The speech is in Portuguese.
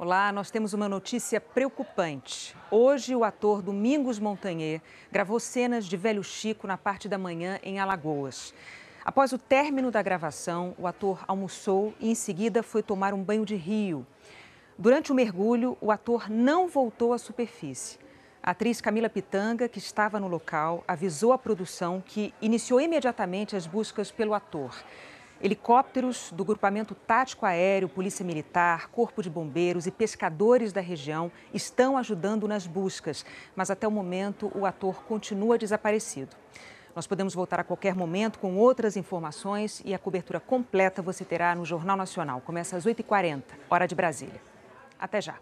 Olá, nós temos uma notícia preocupante. Hoje, o ator Domingos Montanher gravou cenas de Velho Chico na parte da manhã em Alagoas. Após o término da gravação, o ator almoçou e, em seguida, foi tomar um banho de rio. Durante o mergulho, o ator não voltou à superfície. A atriz Camila Pitanga, que estava no local, avisou a produção que iniciou imediatamente as buscas pelo ator. Helicópteros do Grupamento Tático Aéreo, Polícia Militar, Corpo de Bombeiros e pescadores da região estão ajudando nas buscas, mas até o momento o ator continua desaparecido. Nós podemos voltar a qualquer momento com outras informações e a cobertura completa você terá no Jornal Nacional. Começa às 8h40, hora de Brasília. Até já!